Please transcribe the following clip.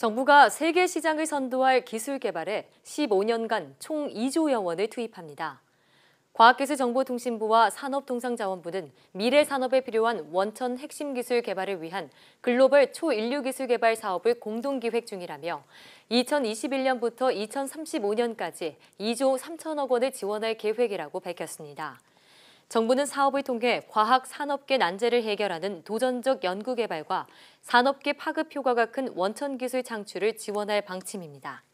정부가 세계 시장을 선도할 기술 개발에 15년간 총 2조여 원을 투입합니다. 과학기술정보통신부와 산업통상자원부는 미래 산업에 필요한 원천 핵심 기술 개발을 위한 글로벌 초인류 기술 개발 사업을 공동 기획 중이라며 2021년부터 2035년까지 2조 3천억 원을 지원할 계획이라고 밝혔습니다. 정부는 사업을 통해 과학 산업계 난제를 해결하는 도전적 연구개발과 산업계 파급 효과가 큰 원천 기술 창출을 지원할 방침입니다.